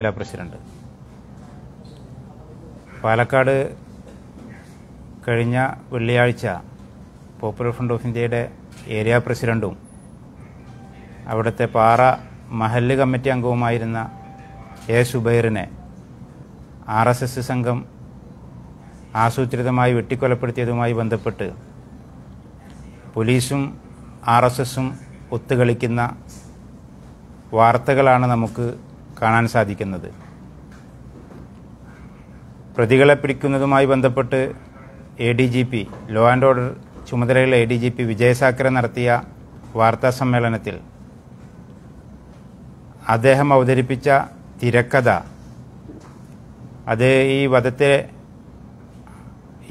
ജില്ലാ പ്രസിഡന്റ് പാലക്കാട് കഴിഞ്ഞ വെള്ളിയാഴ്ച പോപ്പുലർ ഫ്രണ്ട് ഓഫ് ഇന്ത്യയുടെ ഏരിയ പ്രസിഡന്റും അവിടുത്തെ പാറ മഹല്ല് കമ്മിറ്റി അംഗവുമായിരുന്ന എ സുബൈറിനെ ആർ എസ് എസ് സംഘം ആസൂത്രിതമായി വെട്ടിക്കൊലപ്പെടുത്തിയതുമായി ബന്ധപ്പെട്ട് പോലീസും ആർ എസ് എസും ഒത്തുകളിക്കുന്ന വാർത്തകളാണ് നമുക്ക് കാണാൻ സാധിക്കുന്നത് പ്രതികളെ പിടിക്കുന്നതുമായി ബന്ധപ്പെട്ട് A D G P law and order ചുമതലയുള്ള A D G P Vijay Sakhare നടത്തിയ വാർത്താ സമ്മേളനത്തിൽ അദ്ദേഹം അവതരിപ്പിച്ച തിരക്കഥ അത് ഈ വധത്തെ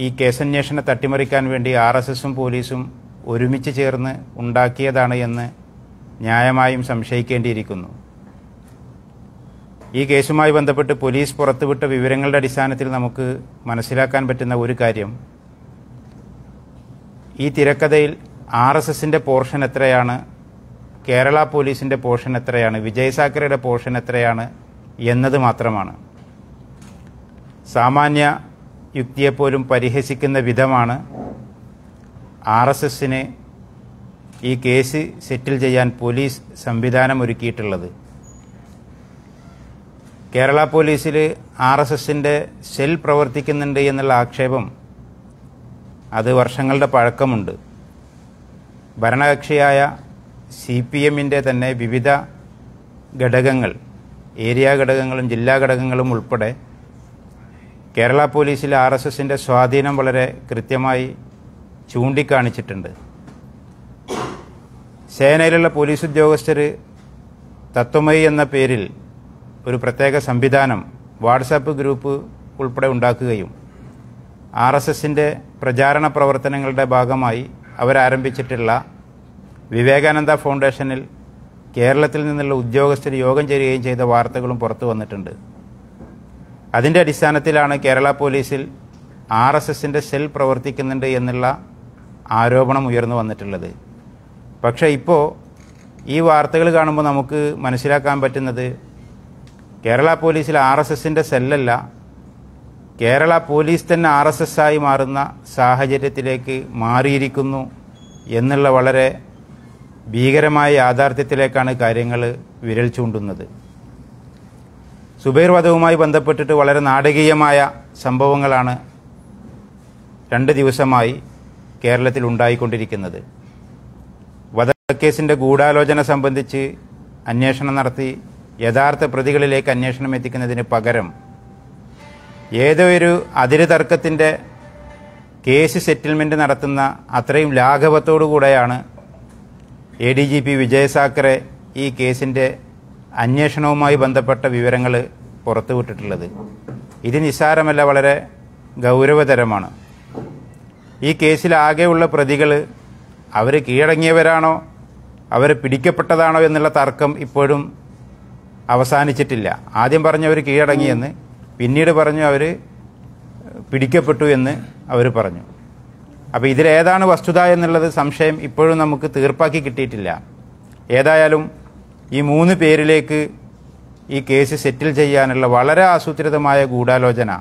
ഈ കേസന്വേഷണ തട്ടിമറിക്കാൻ വേണ്ടി ആർ എസ് എസും പോലീസും ഒരുമിച്ച് ചേർന്ന് ഉണ്ടാക്കിയതാണ് എന്ന് ന്യായമായും സംശയിക്കേണ്ടിയിരിക്കുന്നു ഈ കേസുമായി ബന്ധപ്പെട്ട് പോലീസ് പുറത്തുവിട്ട വിവരങ്ങളുടെ അടിസ്ഥാനത്തിൽ നമുക്ക് മനസ്സിലാക്കാൻ പറ്റുന്ന ഒരു കാര്യം ഈ തിരക്കഥയിൽ ആർ എസ് എസിൻ്റെ പോർഷൻ എത്രയാണ് കേരള പോലീസിൻ്റെ പോർഷൻ എത്രയാണ് വിജയസാക്കരയുടെ പോർഷൻ എത്രയാണ് എന്നത് മാത്രമാണ് സാമാന്യ യുക്തിയെപ്പോലും പരിഹസിക്കുന്ന വിധമാണ് ആർ എസ് എസിനെ ഈ കേസ് സെറ്റിൽ ചെയ്യാൻ പോലീസ് സംവിധാനം ഒരുക്കിയിട്ടുള്ളത് കേരള പോലീസിൽ ആർ എസ് എസിൻ്റെ സെൽ പ്രവർത്തിക്കുന്നുണ്ട് എന്നുള്ള ആക്ഷേപം അത് വർഷങ്ങളുടെ പഴക്കമുണ്ട് ഭരണകക്ഷിയായ സി പി എമ്മിൻ്റെ തന്നെ വിവിധ ഘടകങ്ങൾ ഏരിയ ഘടകങ്ങളും ജില്ലാ ഘടകങ്ങളും ഉൾപ്പെടെ കേരള പോലീസിൽ ആർ എസ് എസിൻ്റെ സ്വാധീനം വളരെ കൃത്യമായി ചൂണ്ടിക്കാണിച്ചിട്ടുണ്ട് സേനയിലുള്ള പോലീസ് ഉദ്യോഗസ്ഥർ തത്വമയി എന്ന പേരിൽ ഒരു പ്രത്യേക സംവിധാനം വാട്സാപ്പ് ഗ്രൂപ്പ് ഉൾപ്പെടെ ഉണ്ടാക്കുകയും ആർ എസ് എസിൻ്റെ പ്രചാരണ പ്രവർത്തനങ്ങളുടെ ഭാഗമായി അവരാരംഭിച്ചിട്ടുള്ള വിവേകാനന്ദ ഫൗണ്ടേഷനിൽ കേരളത്തിൽ നിന്നുള്ള ഉദ്യോഗസ്ഥർ യോഗം ചേരുകയും ചെയ്ത വാർത്തകളും പുറത്തു വന്നിട്ടുണ്ട് അതിൻ്റെ അടിസ്ഥാനത്തിലാണ് കേരള പോലീസിൽ ആർ എസ് എസിൻ്റെ സെൽ പ്രവർത്തിക്കുന്നുണ്ട് എന്നുള്ള ആരോപണം ഉയർന്നു വന്നിട്ടുള്ളത് പക്ഷേ ഇപ്പോൾ ഈ വാർത്തകൾ കാണുമ്പോൾ നമുക്ക് മനസ്സിലാക്കാൻ പറ്റുന്നത് കേരള പോലീസിൽ ആർ എസ് എസിൻ്റെ സെല്ലല്ല കേരള പോലീസ് തന്നെ ആർ എസ് എസ് ആയി മാറുന്ന സാഹചര്യത്തിലേക്ക് മാറിയിരിക്കുന്നു എന്നുള്ള വളരെ ഭീകരമായ യാഥാർത്ഥ്യത്തിലേക്കാണ് കാര്യങ്ങൾ വിരൽ ചൂണ്ടുന്നത് സുബൈർ വധവുമായി ബന്ധപ്പെട്ടിട്ട് വളരെ നാടകീയമായ സംഭവങ്ങളാണ് രണ്ട് ദിവസമായി കേരളത്തിൽ ഉണ്ടായിക്കൊണ്ടിരിക്കുന്നത് വധക്കേസിൻ്റെ ഗൂഢാലോചന സംബന്ധിച്ച് അന്വേഷണം നടത്തി യഥാർത്ഥ പ്രതികളിലേക്ക് അന്വേഷണം എത്തിക്കുന്നതിന് പകരം ഏതോ ഒരു അതിര് തർക്കത്തിൻ്റെ കേസ് സെറ്റിൽമെൻറ്റ് നടത്തുന്ന അത്രയും ലാഘവത്തോടുകൂടെയാണ് A D G P Vijay Sakhare ഈ കേസിൻ്റെ അന്വേഷണവുമായി ബന്ധപ്പെട്ട വിവരങ്ങൾ പുറത്തുവിട്ടിട്ടുള്ളത് ഇത് നിസ്സാരമല്ല വളരെ ഗൗരവതരമാണ് ഈ കേസിൽ ആകെയുള്ള പ്രതികൾ അവർ കീഴടങ്ങിയവരാണോ അവർ പിടിക്കപ്പെട്ടതാണോ എന്നുള്ള തർക്കം ഇപ്പോഴും അവസാനിച്ചിട്ടില്ല ആദ്യം പറഞ്ഞവർ കീഴടങ്ങിയെന്ന് പിന്നീട് പറഞ്ഞു അവർ പിടിക്കപ്പെട്ടു എന്ന് അവർ പറഞ്ഞു അപ്പോൾ ഇതിലേതാണ് വസ്തുത എന്നുള്ളത് സംശയം ഇപ്പോഴും നമുക്ക് തീർപ്പാക്കി കിട്ടിയിട്ടില്ല ഏതായാലും ഈ മൂന്ന് പേരിലേക്ക് ഈ കേസ് സെറ്റിൽ ചെയ്യാനുള്ള വളരെ ആസൂത്രിതമായ ഗൂഢാലോചന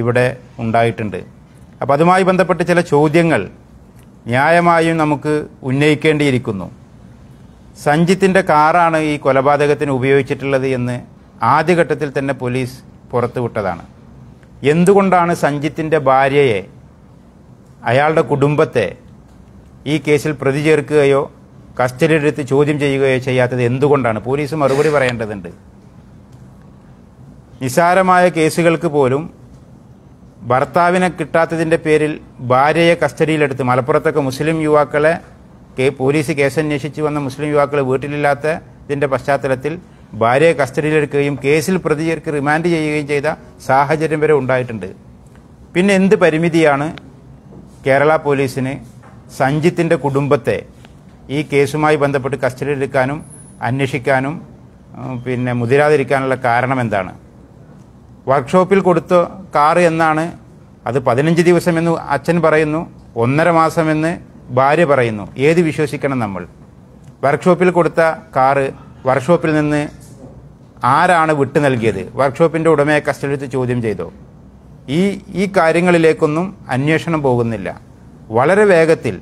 ഇവിടെ ഉണ്ടായിട്ടുണ്ട് അപ്പോൾ അതുമായി ബന്ധപ്പെട്ട് ചില ചോദ്യങ്ങൾ ന്യായമായും നമുക്ക് ഉന്നയിക്കേണ്ടിയിരിക്കുന്നു സഞ്ജിത്തിൻ്റെ കാറാണ് ഈ കൊലപാതകത്തിന് ഉപയോഗിച്ചിട്ടുള്ളത് എന്ന് ആദ്യഘട്ടത്തിൽ തന്നെ പോലീസ് പുറത്തുവിട്ടതാണ് എന്തുകൊണ്ടാണ് സഞ്ജിത്തിൻ്റെ ഭാര്യയെ അയാളുടെ കുടുംബത്തെ ഈ കേസിൽ പ്രതി ചേർക്കുകയോ കസ്റ്റഡിയിലെടുത്ത് ചോദ്യം ചെയ്യുകയോ ചെയ്യാത്തത് എന്തുകൊണ്ടാണ് പോലീസ് മറുപടി പറയേണ്ടതുണ്ട് നിസാരമായ കേസുകൾക്ക് പോലും ഭർത്താവിനെ കിട്ടാത്തതിൻ്റെ പേരിൽ ഭാര്യയെ കസ്റ്റഡിയിലെടുത്ത് മലപ്പുറത്തൊക്കെ മുസ്ലിം യുവാക്കളെ കെ പോലീസ് കേസന്വേഷിച്ച് വന്ന മുസ്ലിം യുവാക്കൾ വീട്ടിലില്ലാത്ത ഇതിന്റെ പശ്ചാത്തലത്തിൽ ഭാര്യയെ കസ്റ്റഡിയിലെടുക്കുകയും കേസിൽ പ്രതിചേർക്ക് റിമാൻഡ് ചെയ്യുകയും ചെയ്ത സാഹചര്യം വരെ ഉണ്ടായിട്ടുണ്ട് പിന്നെ എന്ത് പരിമിതിയാണ് കേരള പോലീസിന് സഞ്ജിത്തിൻ്റെ കുടുംബത്തെ ഈ കേസുമായി ബന്ധപ്പെട്ട് കസ്റ്റഡിയിലെടുക്കാനും അന്വേഷിക്കാനും പിന്നെ മുതിരാതിരിക്കാനുള്ള കാരണം എന്താണ് വർക്ക്ഷോപ്പിൽ കൊടുത്ത കാറ് എന്നാണ് അത് പതിനഞ്ച് ദിവസമെന്ന് അച്ഛൻ പറയുന്നു ഒന്നര മാസമെന്ന് ഭാര്യ പറയുന്നു ഏത് വിശ്വസിക്കണം നമ്മൾ വർക്ക്ഷോപ്പിൽ കൊടുത്ത കാറ് വർക്ക്ഷോപ്പിൽ നിന്ന് ആരാണ് വിട്ടു നൽകിയത് വർക്ക്ഷോപ്പിൻ്റെ ഉടമയെ കസ്റ്റഡിയെടുത്ത് ചോദ്യം ചെയ്തു ഈ ഈ കാര്യങ്ങളിലേക്കൊന്നും അന്വേഷണം പോകുന്നില്ല വളരെ വേഗത്തിൽ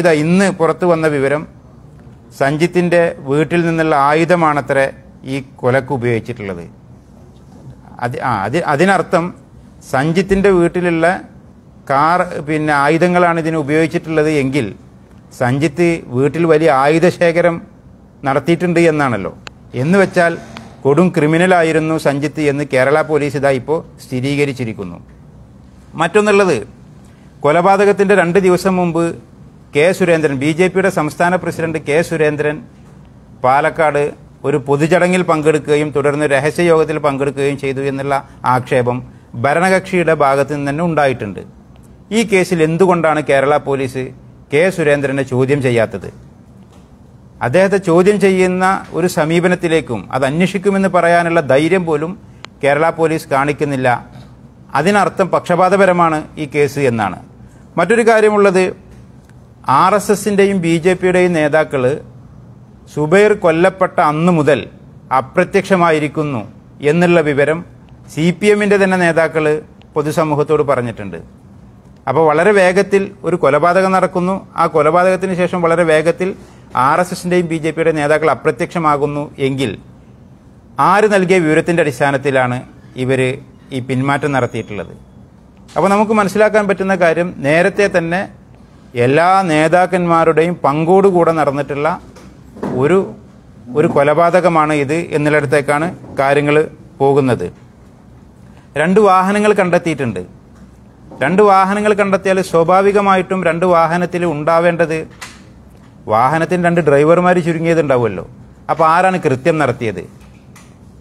ഇതാ ഇന്ന് പുറത്തു വന്ന വിവരം സഞ്ജിത്തിൻ്റെ വീട്ടിൽ നിന്നുള്ള ആയുധമാണത്രേ ഈ കൊലക്ക് ഉപയോഗിച്ചിട്ടുള്ളത് അത് ആ അതിനർത്ഥം സഞ്ജിത്തിൻ്റെ വീട്ടിലുള്ള കാർ പിന്നെ ആയുധങ്ങളാണ് ഇതിന് ഉപയോഗിച്ചിട്ടുള്ളത് എങ്കിൽ സഞ്ജിത്ത് വീട്ടിൽ വലിയ ആയുധശേഖരം നടത്തിയിട്ടുണ്ട് എന്നാണല്ലോ എന്ന് വെച്ചാൽ കൊടും ക്രിമിനലായിരുന്നു സഞ്ജിത്ത് എന്ന് കേരള പോലീസ് ഇതാ ഇപ്പോൾ സ്ഥിരീകരിച്ചിരിക്കുന്നു മറ്റൊന്നുള്ളത് കൊലപാതകത്തിൻ്റെ രണ്ട് ദിവസം മുമ്പ് കെ സുരേന്ദ്രൻ ബി ജെ പിയുടെ സംസ്ഥാന പ്രസിഡന്റ് കെ സുരേന്ദ്രൻ പാലക്കാട് ഒരു പൊതുചടങ്ങിൽ പങ്കെടുക്കുകയും തുടർന്ന് രഹസ്യയോഗത്തിൽ പങ്കെടുക്കുകയും ചെയ്തു എന്നുള്ള ആക്ഷേപം ഭരണകക്ഷിയുടെ ഭാഗത്തു നിന്ന് തന്നെ ഉണ്ടായിട്ടുണ്ട് ഈ കേസിൽ എന്തുകൊണ്ടാണ് കേരള പോലീസ് കെ സുരേന്ദ്രനെ ചോദ്യം ചെയ്യാത്തത് അദ്ദേഹത്തെ ചോദ്യം ചെയ്യുന്ന ഒരു സമീപനത്തിലേക്കും അത് അന്വേഷിക്കുമെന്ന് പറയാനുള്ള ധൈര്യം പോലും കേരള പോലീസ് കാണിക്കുന്നില്ല അതിനർത്ഥം പക്ഷപാതപരമാണ് ഈ കേസ് എന്നാണ് മറ്റൊരു കാര്യമുള്ളത് ആർ എസ് എസിൻ്റെയും ബി ജെ പിയുടെയും നേതാക്കൾ സുബൈർ കൊല്ലപ്പെട്ട അന്നു മുതൽ അപ്രത്യക്ഷമായിരിക്കുന്നു എന്നുള്ള വിവരം സി പി എമ്മിൻ്റെ തന്നെ നേതാക്കൾ പൊതുസമൂഹത്തോട് പറഞ്ഞിട്ടുണ്ട് അപ്പോൾ വളരെ വേഗത്തിൽ ഒരു കൊലപാതകം നടക്കുന്നു ആ കൊലപാതകത്തിന് ശേഷം വളരെ വേഗത്തിൽ ആർ എസ് എസിൻ്റെയും ബി ജെ പിയുടെ നേതാക്കൾ അപ്രത്യക്ഷമാകുന്നു എങ്കിൽ ആര് നൽകിയ വിവരത്തിൻ്റെ അടിസ്ഥാനത്തിലാണ് ഇവർ ഈ പിന്മാറ്റം നടത്തിയിട്ടുള്ളത് അപ്പോൾ നമുക്ക് മനസ്സിലാക്കാൻ പറ്റുന്ന കാര്യം നേരത്തെ തന്നെ എല്ലാ നേതാക്കന്മാരുടെയും പങ്കോടുകൂടെ നടന്നിട്ടുള്ള ഒരു ഒരു കൊലപാതകമാണ് ഇത് എന്നുള്ളടത്തേക്കാണ് കാര്യങ്ങൾ പോകുന്നത് രണ്ട് വാഹനങ്ങൾ കണ്ടെത്തിയിട്ടുണ്ട് രണ്ട് വാഹനങ്ങൾ കണ്ടെത്തിയാൽ സ്വാഭാവികമായിട്ടും രണ്ട് വാഹനത്തിൽ ഉണ്ടാവേണ്ടത് വാഹനത്തിന് രണ്ട് ഡ്രൈവർമാർ ചുരുങ്ങിയതുണ്ടാവുമല്ലോ അപ്പോൾ ആരാണ് കൃത്യം നടത്തിയത്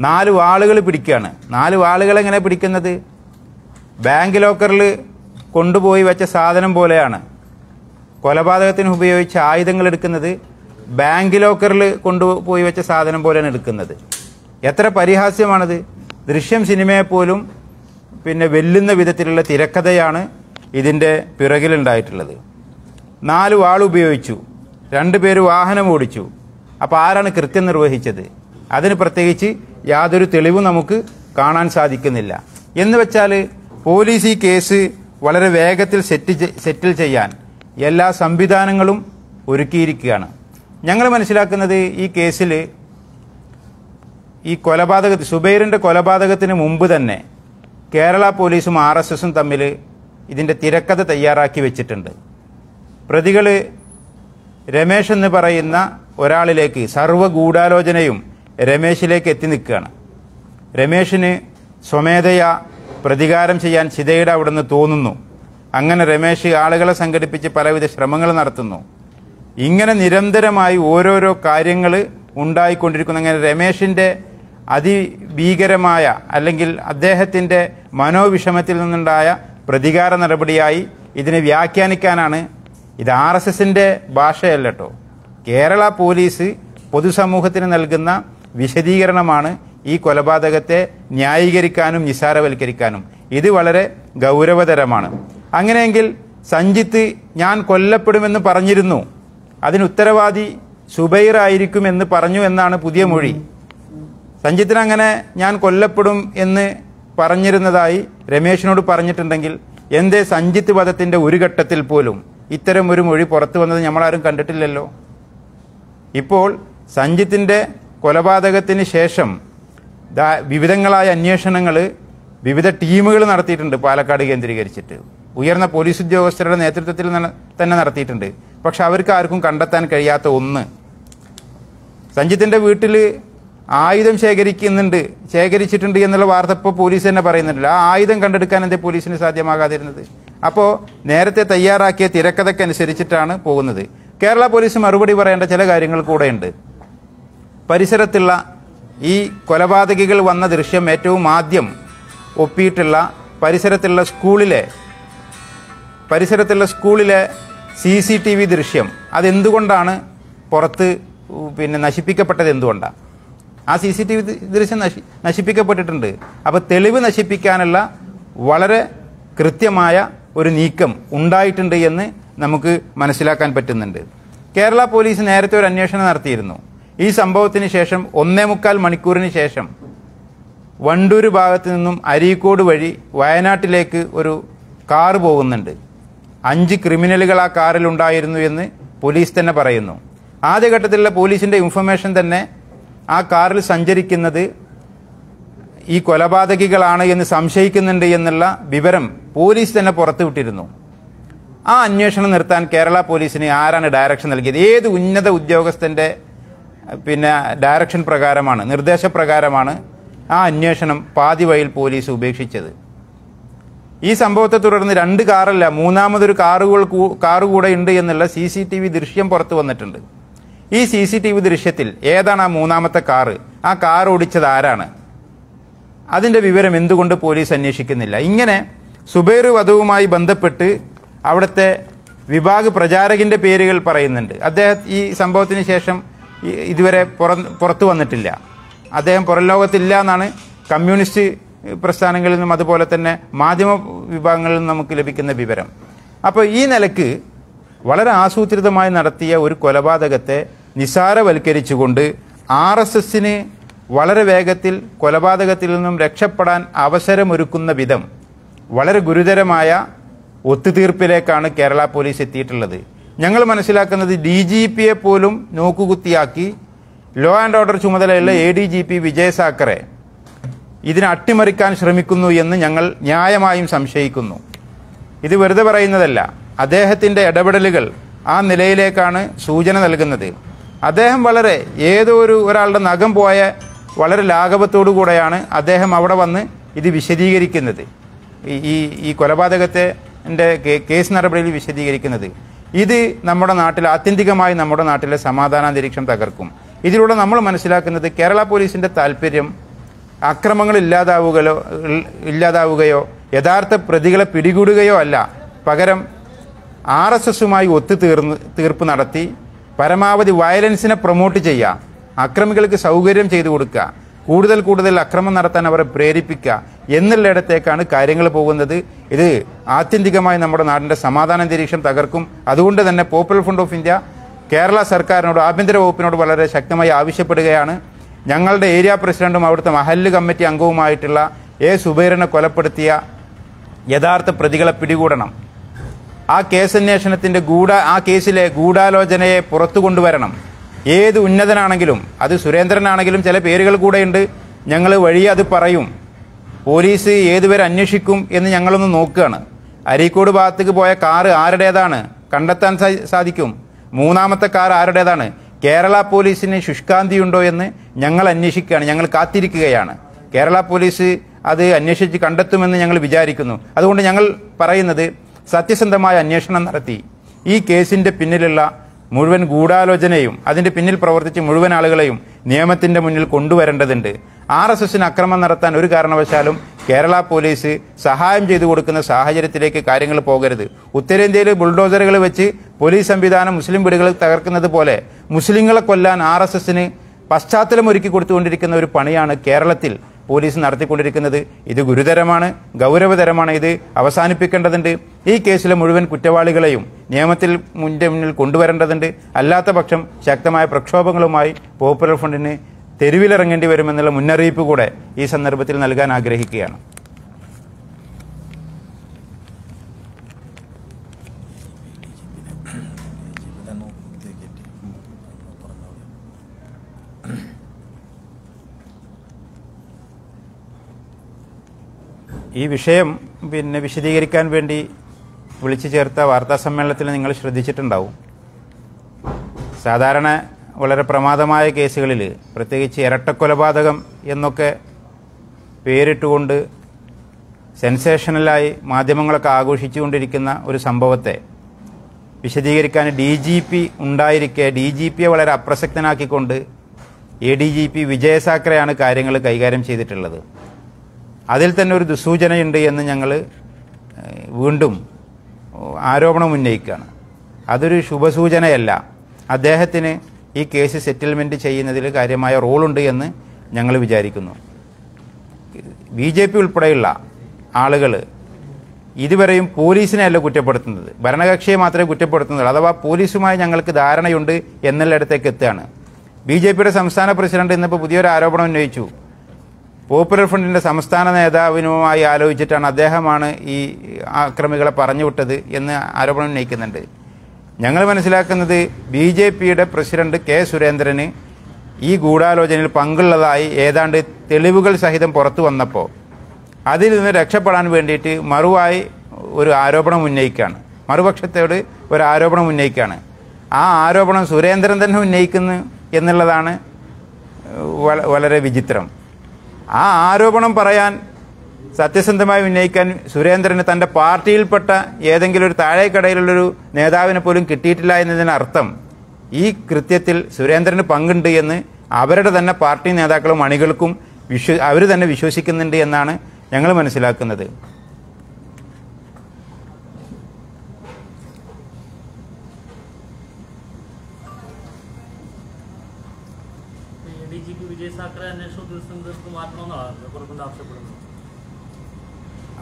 നാല് വാളുകൾ പിടിക്കുകയാണ് നാല് വാളുകൾ എങ്ങനെ പിടിക്കുന്നത് ബാങ്ക് ലോക്കറിൽ കൊണ്ടുപോയി വെച്ച സാധനം പോലെയാണ് കൊലപാതകത്തിന് ഉപയോഗിച്ച ആയുധങ്ങൾ എടുക്കുന്നത് ബാങ്ക് ലോക്കറിൽ കൊണ്ടുപോയി വെച്ച സാധനം പോലെയാണ് എടുക്കുന്നത് എത്ര പരിഹാസ്യമാണത് ദൃശ്യം സിനിമയെപ്പോലും പിന്നെ വെല്ലുന്ന വിധത്തിലുള്ള തിരക്കഥയാണ് ഇതിൻ്റെ പിറകിലുണ്ടായിട്ടുള്ളത് നാല് വാളുപയോഗിച്ചു രണ്ട് പേര് വാഹനം ഓടിച്ചു അപ്പോൾ ആരാണ് കൃത്യം നിർവഹിച്ചത് അതിന് പ്രത്യേകിച്ച് യാതൊരു തെളിവും നമുക്ക് കാണാൻ സാധിക്കുന്നില്ല എന്ന് വെച്ചാൽ പോലീസ് ഈ കേസ് വളരെ വേഗത്തിൽ സെറ്റ് സെറ്റിൽ ചെയ്യാൻ എല്ലാ സംവിധാനങ്ങളും ഒരുക്കിയിരിക്കുകയാണ് ഞങ്ങൾ മനസ്സിലാക്കുന്നത് ഈ കേസിൽ ഈ കൊലപാതക സുബൈറിൻ്റെ കൊലപാതകത്തിന് മുമ്പ് തന്നെ കേരള പോലീസും ആർ എസ് എസും തമ്മിൽ ഇതിൻ്റെ തിരക്കഥ തയ്യാറാക്കി വെച്ചിട്ടുണ്ട് പ്രതികൾ രമേശ് എന്ന് പറയുന്ന ഒരാളിലേക്ക് ഗൂഢാലോചനയും രമേശിലേക്ക് എത്തി നിൽക്കുകയാണ് രമേശിന് സ്വമേധയാ പ്രതികാരം ചെയ്യാൻ ചിതയുടെ അവിടെ നിന്ന് തോന്നുന്നു അങ്ങനെ രമേശ് ആളുകളെ സംഘടിപ്പിച്ച് പലവിധ ശ്രമങ്ങൾ നടത്തുന്നു ഇങ്ങനെ നിരന്തരമായി ഓരോരോ കാര്യങ്ങൾ ഉണ്ടായിക്കൊണ്ടിരിക്കുന്നു അങ്ങനെ രമേശിൻ്റെ അതിഭീകരമായ അല്ലെങ്കിൽ അദ്ദേഹത്തിൻ്റെ മനോവിഷമത്തിൽ നിന്നുണ്ടായ പ്രതികാര നടപടിയായി ഇതിനെ വ്യാഖ്യാനിക്കാനാണ് ഇത് ആർ എസ് എസിൻ്റെ ഭാഷയല്ല കേട്ടോ കേരള പോലീസ് പൊതുസമൂഹത്തിന് നൽകുന്ന വിശദീകരണമാണ് ഈ കൊലപാതകത്തെ ന്യായീകരിക്കാനും നിസാരവൽക്കരിക്കാനും ഇത് വളരെ ഗൗരവതരമാണ് അങ്ങനെയെങ്കിൽ സഞ്ജിത്ത് ഞാൻ കൊല്ലപ്പെടുമെന്ന് പറഞ്ഞിരുന്നു അതിന് ഉത്തരവാദി സുബൈർ ആയിരിക്കും എന്ന് പറഞ്ഞു എന്നാണ് പുതിയ മൊഴി സഞ്ജിത്തിനങ്ങനെ അങ്ങനെ ഞാൻ കൊല്ലപ്പെടും എന്ന് പറഞ്ഞിരുന്നതായി രമേശിനോട് പറഞ്ഞിട്ടുണ്ടെങ്കിൽ എന്തേ സഞ്ജിത്ത് വധത്തിൻ്റെ ഒരു ഘട്ടത്തിൽ പോലും ഇത്തരം ഒരു മൊഴി പുറത്തു വന്നത് നമ്മളാരും കണ്ടിട്ടില്ലല്ലോ ഇപ്പോൾ സഞ്ജിത്തിൻ്റെ കൊലപാതകത്തിന് ശേഷം വിവിധങ്ങളായ അന്വേഷണങ്ങൾ വിവിധ ടീമുകൾ നടത്തിയിട്ടുണ്ട് പാലക്കാട് കേന്ദ്രീകരിച്ചിട്ട് ഉയർന്ന പോലീസ് ഉദ്യോഗസ്ഥരുടെ നേതൃത്വത്തിൽ തന്നെ നടത്തിയിട്ടുണ്ട് പക്ഷെ അവർക്ക് ആർക്കും കണ്ടെത്താൻ കഴിയാത്ത ഒന്ന് സഞ്ജിത്തിൻ്റെ വീട്ടിൽ ആയുധം ശേഖരിക്കുന്നുണ്ട് ശേഖരിച്ചിട്ടുണ്ട് എന്നുള്ള വാർത്ത ഇപ്പോൾ പോലീസ് തന്നെ പറയുന്നുണ്ടല്ലോ ആ ആയുധം കണ്ടെടുക്കാൻ എന്തേ പോലീസിന് സാധ്യമാകാതിരുന്നത് അപ്പോൾ നേരത്തെ തയ്യാറാക്കിയ അനുസരിച്ചിട്ടാണ് പോകുന്നത് കേരള പോലീസ് മറുപടി പറയേണ്ട ചില കാര്യങ്ങൾ കൂടെയുണ്ട് പരിസരത്തുള്ള ഈ കൊലപാതകികൾ വന്ന ദൃശ്യം ഏറ്റവും ആദ്യം ഒപ്പിയിട്ടുള്ള പരിസരത്തുള്ള സ്കൂളിലെ പരിസരത്തുള്ള സ്കൂളിലെ സി സി ടി വി ദൃശ്യം അതെന്തുകൊണ്ടാണ് പുറത്ത് പിന്നെ നശിപ്പിക്കപ്പെട്ടത് എന്തുകൊണ്ടാണ് ആ സി സി ടി വി ദൃശ്യം നശി നശിപ്പിക്കപ്പെട്ടിട്ടുണ്ട് അപ്പോൾ തെളിവ് നശിപ്പിക്കാനുള്ള വളരെ കൃത്യമായ ഒരു നീക്കം ഉണ്ടായിട്ടുണ്ട് എന്ന് നമുക്ക് മനസ്സിലാക്കാൻ പറ്റുന്നുണ്ട് കേരള പോലീസ് നേരത്തെ ഒരു അന്വേഷണം നടത്തിയിരുന്നു ഈ സംഭവത്തിന് ശേഷം ഒന്നേ മുക്കാൽ മണിക്കൂറിന് ശേഷം വണ്ടൂർ ഭാഗത്തു നിന്നും അരീക്കോട് വഴി വയനാട്ടിലേക്ക് ഒരു കാർ പോകുന്നുണ്ട് അഞ്ച് ക്രിമിനലുകൾ ആ കാറിൽ ഉണ്ടായിരുന്നു എന്ന് പോലീസ് തന്നെ പറയുന്നു ആദ്യഘട്ടത്തിലുള്ള പോലീസിൻ്റെ ഇൻഫർമേഷൻ തന്നെ ആ കാറിൽ സഞ്ചരിക്കുന്നത് ഈ കൊലപാതകികളാണ് എന്ന് സംശയിക്കുന്നുണ്ട് എന്നുള്ള വിവരം പോലീസ് തന്നെ പുറത്തുവിട്ടിരുന്നു ആ അന്വേഷണം നിർത്താൻ കേരള പോലീസിന് ആരാണ് ഡയറക്ഷൻ നൽകിയത് ഏത് ഉന്നത ഉദ്യോഗസ്ഥൻ്റെ പിന്നെ ഡയറക്ഷൻ പ്രകാരമാണ് നിർദ്ദേശപ്രകാരമാണ് ആ അന്വേഷണം പാതിവയിൽ പോലീസ് ഉപേക്ഷിച്ചത് ഈ സംഭവത്തെ തുടർന്ന് രണ്ട് കാറല്ല മൂന്നാമതൊരു കാറുകൾ കാറുകൂടെ ഉണ്ട് എന്നുള്ള സി സി ടി വി ദൃശ്യം പുറത്തു വന്നിട്ടുണ്ട് ഈ സി സി ടി വി ദൃശ്യത്തിൽ ഏതാണ് ആ മൂന്നാമത്തെ കാറ് ആ കാർ ഓടിച്ചത് ആരാണ് അതിൻ്റെ വിവരം എന്തുകൊണ്ട് പോലീസ് അന്വേഷിക്കുന്നില്ല ഇങ്ങനെ സുബൈർ വധവുമായി ബന്ധപ്പെട്ട് അവിടുത്തെ വിഭാഗ് പ്രചാരകൻ്റെ പേരുകൾ പറയുന്നുണ്ട് അദ്ദേഹം ഈ സംഭവത്തിന് ശേഷം ഇതുവരെ പുറ പുറത്തു വന്നിട്ടില്ല അദ്ദേഹം പുറം ലോകത്തില്ല എന്നാണ് കമ്മ്യൂണിസ്റ്റ് പ്രസ്ഥാനങ്ങളിൽ നിന്നും അതുപോലെ തന്നെ മാധ്യമ വിഭാഗങ്ങളിൽ നിന്നും നമുക്ക് ലഭിക്കുന്ന വിവരം അപ്പോൾ ഈ നിലക്ക് വളരെ ആസൂത്രിതമായി നടത്തിയ ഒരു കൊലപാതകത്തെ നിസാരവൽക്കരിച്ചുകൊണ്ട് ആർ എസ് എസിന് വളരെ വേഗത്തിൽ കൊലപാതകത്തിൽ നിന്നും രക്ഷപ്പെടാൻ അവസരമൊരുക്കുന്ന വിധം വളരെ ഗുരുതരമായ ഒത്തുതീർപ്പിലേക്കാണ് കേരള പോലീസ് എത്തിയിട്ടുള്ളത് ഞങ്ങൾ മനസ്സിലാക്കുന്നത് ഡി ജി പിയെ പോലും നോക്കുകുത്തിയാക്കി ലോ ആൻഡ് ഓർഡർ ചുമതലയുള്ള A D G P Vijay Sakhare ഇതിനെ അട്ടിമറിക്കാൻ ശ്രമിക്കുന്നു എന്ന് ഞങ്ങൾ ന്യായമായും സംശയിക്കുന്നു ഇത് വെറുതെ പറയുന്നതല്ല അദ്ദേഹത്തിൻ്റെ ഇടപെടലുകൾ ആ നിലയിലേക്കാണ് സൂചന നൽകുന്നത് അദ്ദേഹം വളരെ ഏതോ ഒരു ഒരാളുടെ നഖം പോയ വളരെ ലാഘവത്തോടു കൂടെയാണ് അദ്ദേഹം അവിടെ വന്ന് ഇത് വിശദീകരിക്കുന്നത് ഈ ഈ കൊലപാതകത്തെ കേസ് നടപടിയിൽ വിശദീകരിക്കുന്നത് ഇത് നമ്മുടെ നാട്ടിൽ ആത്യന്തികമായി നമ്മുടെ നാട്ടിലെ സമാധാനാന്തരീക്ഷം തകർക്കും ഇതിലൂടെ നമ്മൾ മനസ്സിലാക്കുന്നത് കേരള പോലീസിൻ്റെ താല്പര്യം അക്രമങ്ങൾ ഇല്ലാതാവുകയോ ഇല്ലാതാവുകയോ യഥാർത്ഥ പ്രതികളെ പിടികൂടുകയോ അല്ല പകരം ആർ എസ് എസുമായി ഒത്തുതീർന്ന് തീർപ്പ് നടത്തി പരമാവധി വയലൻസിനെ പ്രൊമോട്ട് ചെയ്യുക അക്രമികൾക്ക് സൗകര്യം ചെയ്തു കൊടുക്കുക കൂടുതൽ കൂടുതൽ അക്രമം നടത്താൻ അവരെ പ്രേരിപ്പിക്കുക ഇടത്തേക്കാണ് കാര്യങ്ങൾ പോകുന്നത് ഇത് ആത്യന്തികമായി നമ്മുടെ നാടിന്റെ സമാധാന അന്തരീക്ഷം തകർക്കും അതുകൊണ്ട് തന്നെ popular front of India Kerala സർക്കാരിനോട് ആഭ്യന്തര വകുപ്പിനോട് വളരെ ശക്തമായി ആവശ്യപ്പെടുകയാണ് ഞങ്ങളുടെ ഏരിയ പ്രസിഡന്റും അവിടുത്തെ മഹല്ല് കമ്മിറ്റി അംഗവുമായിട്ടുള്ള എ സുബൈറിനെ കൊലപ്പെടുത്തിയ യഥാർത്ഥ പ്രതികളെ പിടികൂടണം ആ കേസന്വേഷണത്തിൻ്റെ ഗൂഢ ആ കേസിലെ ഗൂഢാലോചനയെ പുറത്തു കൊണ്ടുവരണം ഏത് ഉന്നതനാണെങ്കിലും അത് സുരേന്ദ്രനാണെങ്കിലും ചില പേരുകൾ കൂടെയുണ്ട് ഞങ്ങൾ വഴി അത് പറയും പോലീസ് ഏതുവരെ അന്വേഷിക്കും എന്ന് ഞങ്ങളൊന്ന് നോക്കുകയാണ് അരീക്കോട് ഭാഗത്തേക്ക് പോയ കാറ് ആരുടേതാണ് കണ്ടെത്താൻ സാധിക്കും മൂന്നാമത്തെ കാർ ആരുടേതാണ് കേരള പോലീസിന് ശുഷ്കാന്തിയുണ്ടോ എന്ന് ഞങ്ങൾ അന്വേഷിക്കുകയാണ് ഞങ്ങൾ കാത്തിരിക്കുകയാണ് കേരള പോലീസ് അത് അന്വേഷിച്ച് കണ്ടെത്തുമെന്ന് ഞങ്ങൾ വിചാരിക്കുന്നു അതുകൊണ്ട് ഞങ്ങൾ പറയുന്നത് സത്യസന്ധമായ അന്വേഷണം നടത്തി ഈ കേസിന്റെ പിന്നിലുള്ള മുഴുവൻ ഗൂഢാലോചനയും അതിന്റെ പിന്നിൽ പ്രവർത്തിച്ച് മുഴുവൻ ആളുകളെയും നിയമത്തിന്റെ മുന്നിൽ കൊണ്ടുവരേണ്ടതുണ്ട് ആർ എസ് എസിന് അക്രമം നടത്താൻ ഒരു കാരണവശാലും കേരള പോലീസ് സഹായം ചെയ്തു കൊടുക്കുന്ന സാഹചര്യത്തിലേക്ക് കാര്യങ്ങൾ പോകരുത് ഉത്തരേന്ത്യയിൽ ബുൾഡോസറുകൾ വെച്ച് പോലീസ് സംവിധാനം മുസ്ലിം വീടുകൾ തകർക്കുന്നത് പോലെ മുസ്ലിങ്ങളെ കൊല്ലാൻ ആർ എസ് എസിന് പശ്ചാത്തലം ഒരുക്കി കൊടുത്തുകൊണ്ടിരിക്കുന്ന ഒരു പണിയാണ് കേരളത്തിൽ പോലീസ് നടത്തിക്കൊണ്ടിരിക്കുന്നത് ഇത് ഗുരുതരമാണ് ഗൗരവതരമാണ് ഇത് അവസാനിപ്പിക്കേണ്ടതുണ്ട് ഈ കേസിലെ മുഴുവൻ കുറ്റവാളികളെയും നിയമത്തിൽ മുൻ്റെ മുന്നിൽ കൊണ്ടുവരേണ്ടതുണ്ട് അല്ലാത്ത പക്ഷം ശക്തമായ പ്രക്ഷോഭങ്ങളുമായി പോപ്പുലർ ഫ്രണ്ടിന് തെരുവിലിറങ്ങേണ്ടി വരുമെന്നുള്ള മുന്നറിയിപ്പ് കൂടെ ഈ സന്ദർഭത്തിൽ നൽകാൻ ആഗ്രഹിക്കുകയാണ് ഈ വിഷയം പിന്നെ വിശദീകരിക്കാൻ വേണ്ടി വിളിച്ചു ചേർത്ത വാർത്താ സമ്മേളനത്തിൽ നിങ്ങൾ ശ്രദ്ധിച്ചിട്ടുണ്ടാവും സാധാരണ വളരെ പ്രമാദമായ കേസുകളിൽ പ്രത്യേകിച്ച് ഇരട്ടക്കൊലപാതകം എന്നൊക്കെ പേരിട്ടുകൊണ്ട് സെൻസേഷണലായി മാധ്യമങ്ങളൊക്കെ ആഘോഷിച്ചുകൊണ്ടിരിക്കുന്ന ഒരു സംഭവത്തെ വിശദീകരിക്കാൻ ഡി ജി പി ഉണ്ടായിരിക്കെ ഡി ജി പിയെ വളരെ അപ്രസക്തനാക്കിക്കൊണ്ട് എ ഡി ജി പി വിജയസാക്കറെയാണ് കാര്യങ്ങൾ കൈകാര്യം ചെയ്തിട്ടുള്ളത് അതിൽ തന്നെ ഒരു ദുസൂചനയുണ്ട് എന്ന് ഞങ്ങൾ വീണ്ടും ആരോപണം ഉന്നയിക്കുകയാണ് അതൊരു ശുഭസൂചനയല്ല അദ്ദേഹത്തിന് ഈ കേസ് സെറ്റിൽമെൻറ്റ് ചെയ്യുന്നതിൽ കാര്യമായ റോളുണ്ട് എന്ന് ഞങ്ങൾ വിചാരിക്കുന്നു ബി ജെ പി ഉൾപ്പെടെയുള്ള ആളുകൾ ഇതുവരെയും പോലീസിനെയല്ല കുറ്റപ്പെടുത്തുന്നത് ഭരണകക്ഷിയെ മാത്രമേ കുറ്റപ്പെടുത്തുന്നുള്ളൂ അഥവാ പോലീസുമായി ഞങ്ങൾക്ക് ധാരണയുണ്ട് എന്നുള്ളിടത്തേക്ക് എത്തുകയാണ് ബി ജെ പിയുടെ സംസ്ഥാന പ്രസിഡന്റ് ഇന്നിപ്പോൾ പുതിയൊരു ആരോപണം ഉന്നയിച്ചു പോപ്പുലർ ഫ്രണ്ടിൻ്റെ സംസ്ഥാന നേതാവിനുമായി ആലോചിച്ചിട്ടാണ് അദ്ദേഹമാണ് ഈ അക്രമികളെ പറഞ്ഞുവിട്ടത് എന്ന് ആരോപണം ഉന്നയിക്കുന്നുണ്ട് ഞങ്ങൾ മനസ്സിലാക്കുന്നത് ബി ജെ പിയുടെ പ്രസിഡന്റ് കെ സുരേന്ദ്രന് ഈ ഗൂഢാലോചനയിൽ പങ്കുള്ളതായി ഏതാണ്ട് തെളിവുകൾ സഹിതം പുറത്തു വന്നപ്പോൾ അതിൽ നിന്ന് രക്ഷപ്പെടാൻ വേണ്ടിയിട്ട് മറുവായി ഒരു ആരോപണം ഉന്നയിക്കുകയാണ് മറുപക്ഷത്തോട് ഒരു ആരോപണം ഉന്നയിക്കുകയാണ് ആ ആരോപണം സുരേന്ദ്രൻ തന്നെ ഉന്നയിക്കുന്നു എന്നുള്ളതാണ് വളരെ വിചിത്രം ആ ആരോപണം പറയാൻ സത്യസന്ധമായി ഉന്നയിക്കാൻ സുരേന്ദ്രന് തൻ്റെ പാർട്ടിയിൽപ്പെട്ട ഏതെങ്കിലും ഒരു താഴേക്കടയിലുള്ളൊരു നേതാവിനെ പോലും കിട്ടിയിട്ടില്ല എന്നതിനർത്ഥം ഈ കൃത്യത്തിൽ സുരേന്ദ്രന് പങ്കുണ്ട് എന്ന് അവരുടെ തന്നെ പാർട്ടി നേതാക്കളും അണികൾക്കും വിശ്വ അവർ തന്നെ വിശ്വസിക്കുന്നുണ്ട് എന്നാണ് ഞങ്ങൾ മനസ്സിലാക്കുന്നത്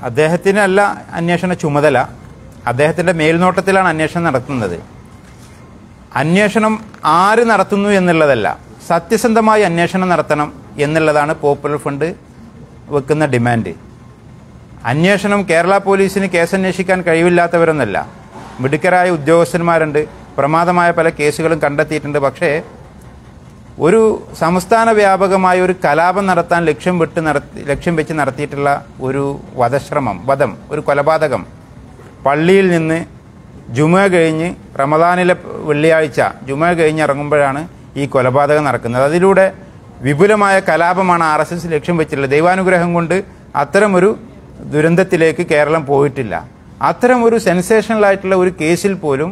അദ്ദേഹത്തിനല്ല അന്വേഷണ ചുമതല അദ്ദേഹത്തിന്റെ മേൽനോട്ടത്തിലാണ് അന്വേഷണം നടത്തുന്നത് അന്വേഷണം ആര് നടത്തുന്നു എന്നുള്ളതല്ല സത്യസന്ധമായി അന്വേഷണം നടത്തണം എന്നുള്ളതാണ് പോപ്പുലർ ഫണ്ട് വെക്കുന്ന ഡിമാൻഡ് അന്വേഷണം കേരള പോലീസിന് കേസ് അന്വേഷിക്കാൻ കഴിവില്ലാത്തവരൊന്നല്ല മിടുക്കരായ ഉദ്യോഗസ്ഥന്മാരുണ്ട് പ്രമാദമായ പല കേസുകളും കണ്ടെത്തിയിട്ടുണ്ട് പക്ഷേ ഒരു സംസ്ഥാന വ്യാപകമായ ഒരു കലാപം നടത്താൻ ലക്ഷ്യം വിട്ട് നടത്തി ലക്ഷ്യം വെച്ച് നടത്തിയിട്ടുള്ള ഒരു വധശ്രമം വധം ഒരു കൊലപാതകം പള്ളിയിൽ നിന്ന് ജുമ കഴിഞ്ഞ് റമദാനിലെ വെള്ളിയാഴ്ച ജുമ കഴിഞ്ഞ് ഇറങ്ങുമ്പോഴാണ് ഈ കൊലപാതകം നടക്കുന്നത് അതിലൂടെ വിപുലമായ കലാപമാണ് ആർ എസ് എസ് ലക്ഷ്യം വെച്ചിട്ടുള്ളത് ദൈവാനുഗ്രഹം കൊണ്ട് അത്തരമൊരു ദുരന്തത്തിലേക്ക് കേരളം പോയിട്ടില്ല ഒരു സെൻസേഷണൽ ആയിട്ടുള്ള ഒരു കേസിൽ പോലും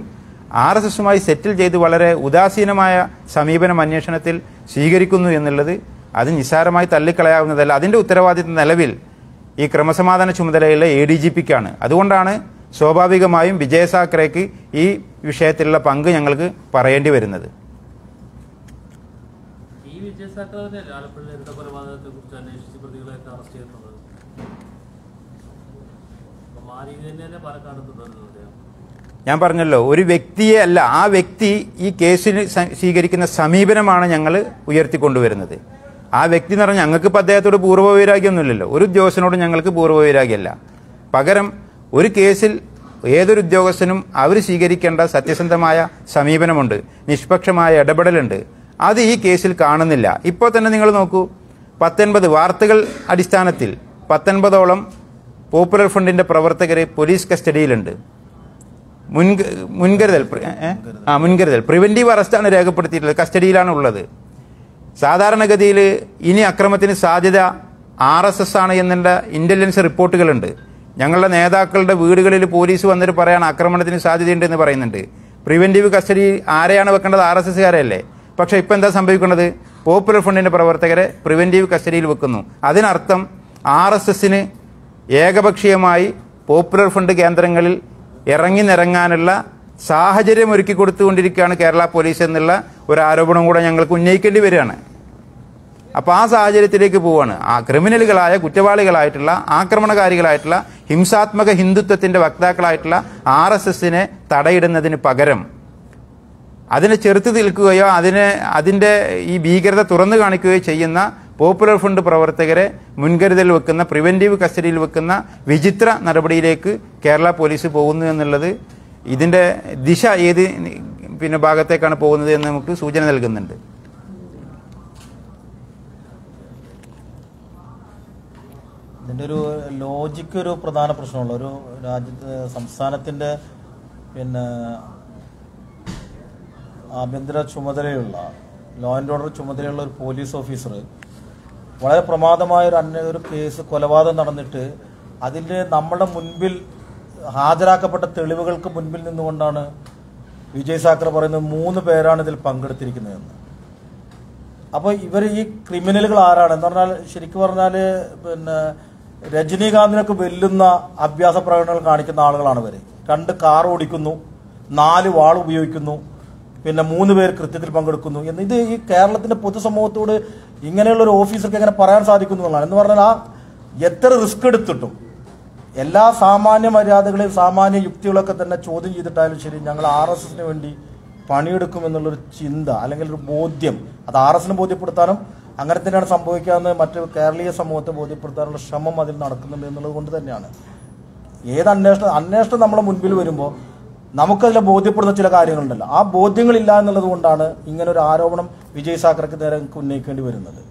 ആർ എസ് എസുമായി സെറ്റിൽ ചെയ്ത് വളരെ ഉദാസീനമായ സമീപനം അന്വേഷണത്തിൽ സ്വീകരിക്കുന്നു എന്നുള്ളത് അത് നിസ്സാരമായി തള്ളിക്കളയാവുന്നതല്ല അതിൻ്റെ ഉത്തരവാദിത്വം നിലവിൽ ഈ ക്രമസമാധാന ചുമതലയിലെ എ ഡി ജി പിക്കാണ് അതുകൊണ്ടാണ് സ്വാഭാവികമായും വിജയസാക്കറേക്ക് ഈ വിഷയത്തിലുള്ള പങ്ക് ഞങ്ങൾക്ക് പറയേണ്ടി വരുന്നത് ആ ഞാൻ പറഞ്ഞല്ലോ ഒരു വ്യക്തിയെ അല്ല ആ വ്യക്തി ഈ കേസിന് സ്വീകരിക്കുന്ന സമീപനമാണ് ഞങ്ങൾ ഉയർത്തിക്കൊണ്ടുവരുന്നത് ആ വ്യക്തി എന്ന് പറഞ്ഞാൽ ഞങ്ങൾക്ക് ഇപ്പം അദ്ദേഹത്തോട് പൂർവ്വവൈരാഗ്യമൊന്നുമില്ലല്ലോ ഒരു ഉദ്യോഗസ്ഥനോട് ഞങ്ങൾക്ക് പൂർവ്വവൈരാഗ്യമല്ല പകരം ഒരു കേസിൽ ഏതൊരു ഉദ്യോഗസ്ഥനും അവർ സ്വീകരിക്കേണ്ട സത്യസന്ധമായ സമീപനമുണ്ട് നിഷ്പക്ഷമായ ഇടപെടലുണ്ട് അത് ഈ കേസിൽ കാണുന്നില്ല ഇപ്പോൾ തന്നെ നിങ്ങൾ നോക്കൂ പത്തൊൻപത് വാർത്തകൾ അടിസ്ഥാനത്തിൽ പത്തൊൻപതോളം പോപ്പുലർ ഫണ്ടിൻ്റെ പ്രവർത്തകർ പോലീസ് കസ്റ്റഡിയിലുണ്ട് മുൻകരുതൽ ആ മുൻകരുതൽ പ്രിവെന്റീവ് അറസ്റ്റാണ് രേഖപ്പെടുത്തിയിട്ടുള്ളത് കസ്റ്റഡിയിലാണ് ഉള്ളത് സാധാരണഗതിയിൽ ഇനി അക്രമത്തിന് സാധ്യത ആർ എസ് എസ് ആണ് എന്നുള്ള ഇന്റലിജൻസ് റിപ്പോർട്ടുകളുണ്ട് ഞങ്ങളുടെ നേതാക്കളുടെ വീടുകളിൽ പോലീസ് വന്നിട്ട് പറയാണ് ആക്രമണത്തിന് സാധ്യതയുണ്ട് എന്ന് പറയുന്നുണ്ട് പ്രിവെന്റീവ് കസ്റ്റഡി ആരെയാണ് വെക്കേണ്ടത് ആർ എസ് എസ്സുകാരല്ലേ പക്ഷേ ഇപ്പം എന്താ സംഭവിക്കുന്നത് പോപ്പുലർ ഫ്രണ്ടിൻ്റെ പ്രവർത്തകരെ പ്രിവെന്റീവ് കസ്റ്റഡിയിൽ വെക്കുന്നു അതിനർത്ഥം ആർ എസ് എസിന് ഏകപക്ഷീയമായി പോപ്പുലർ ഫണ്ട് കേന്ദ്രങ്ങളിൽ ഇറങ്ങി നിറങ്ങാനുള്ള സാഹചര്യം ഒരുക്കി കൊടുത്തുകൊണ്ടിരിക്കുകയാണ് കേരള പോലീസ് എന്നുള്ള ഒരു ആരോപണം കൂടെ ഞങ്ങൾക്ക് ഉന്നയിക്കേണ്ടി വരികയാണ് അപ്പോൾ ആ സാഹചര്യത്തിലേക്ക് പോവാണ് ആ ക്രിമിനലുകളായ കുറ്റവാളികളായിട്ടുള്ള ആക്രമണകാരികളായിട്ടുള്ള ഹിംസാത്മക ഹിന്ദുത്വത്തിന്റെ വക്താക്കളായിട്ടുള്ള ആർ എസ് എസിനെ തടയിടുന്നതിന് പകരം അതിനെ ചെറുത്ത് നിൽക്കുകയോ അതിനെ അതിൻ്റെ ഈ ഭീകരത തുറന്നു കാണിക്കുകയോ ചെയ്യുന്ന പോപ്പുലർ ഫ്രണ്ട് പ്രവർത്തകരെ മുൻകരുതൽ വെക്കുന്ന പ്രിവെൻറ്റീവ് കസ്റ്റഡിയിൽ വെക്കുന്ന വിചിത്ര നടപടിയിലേക്ക് കേരള പോലീസ് പോകുന്നു എന്നുള്ളത് ഇതിൻ്റെ ദിശ ഏത് പിന്നെ ഭാഗത്തേക്കാണ് പോകുന്നത് എന്ന് നമുക്ക് സൂചന നൽകുന്നുണ്ട് ഇതിൻ്റെ ഒരു ലോജിക്ക് ഒരു പ്രധാന പ്രശ്നമുള്ള ഒരു രാജ്യത്ത് സംസ്ഥാനത്തിൻ്റെ പിന്നെ ആഭ്യന്തര ചുമതലയുള്ള ലോ ആൻഡ് ഓർഡർ ചുമതലയുള്ള ഒരു പോലീസ് ഓഫീസർ വളരെ പ്രമാദമായ ഒരു അന്യ ഒരു കേസ് കൊലപാതകം നടന്നിട്ട് അതിൻ്റെ നമ്മുടെ മുൻപിൽ ഹാജരാക്കപ്പെട്ട തെളിവുകൾക്ക് മുൻപിൽ നിന്നുകൊണ്ടാണ് വിജയ് സാക്കർ പറയുന്നത് മൂന്ന് പേരാണ് ഇതിൽ പങ്കെടുത്തിരിക്കുന്നതെന്ന് അപ്പോൾ ഇവർ ഈ ക്രിമിനലുകൾ ആരാണ് എന്ന് പറഞ്ഞാൽ ശരിക്കും പറഞ്ഞാൽ പിന്നെ രജനീകാന്തിനൊക്കെ വെല്ലുന്ന അഭ്യാസ പ്രകടനങ്ങൾ കാണിക്കുന്ന ആളുകളാണ് ഇവർ രണ്ട് കാർ ഓടിക്കുന്നു നാല് വാൾ ഉപയോഗിക്കുന്നു പിന്നെ മൂന്ന് പേർ കൃത്യത്തിൽ പങ്കെടുക്കുന്നു എന്ന് ഇത് ഈ കേരളത്തിന്റെ പൊതുസമൂഹത്തോട് ഇങ്ങനെയുള്ള ഒരു ഓഫീസർക്ക് എങ്ങനെ പറയാൻ സാധിക്കുന്നു എന്നുള്ളതാണ് എന്ന് പറഞ്ഞാൽ ആ എത്ര റിസ്ക് എടുത്തിട്ടും എല്ലാ സാമാന്യ മര്യാദകളെയും സാമാന്യ യുക്തികളൊക്കെ തന്നെ ചോദ്യം ചെയ്തിട്ടായാലും ശരി ഞങ്ങൾ ആർ എസ് എസിന് വേണ്ടി പണിയെടുക്കുമെന്നുള്ളൊരു ചിന്ത അല്ലെങ്കിൽ ഒരു ബോധ്യം അത് ആർ എസിനെ ബോധ്യപ്പെടുത്താനും അങ്ങനെ തന്നെയാണ് സംഭവിക്കാമെന്ന് മറ്റു കേരളീയ സമൂഹത്തെ ബോധ്യപ്പെടുത്താനുള്ള ശ്രമം അതിൽ നടക്കുന്നുണ്ട് എന്നുള്ളത് കൊണ്ട് തന്നെയാണ് ഏത് അന്വേഷണം അന്വേഷണം നമ്മുടെ മുൻപിൽ വരുമ്പോൾ നമുക്കതിൽ ബോധ്യപ്പെടുന്ന ചില കാര്യങ്ങളുണ്ടല്ലോ ആ ബോധ്യങ്ങളില്ല എന്നുള്ളത് കൊണ്ടാണ് ഇങ്ങനൊരു ആരോപണം വിജയ് സാക്കർക്ക് നേരെ ഉന്നയിക്കേണ്ടി വരുന്നത്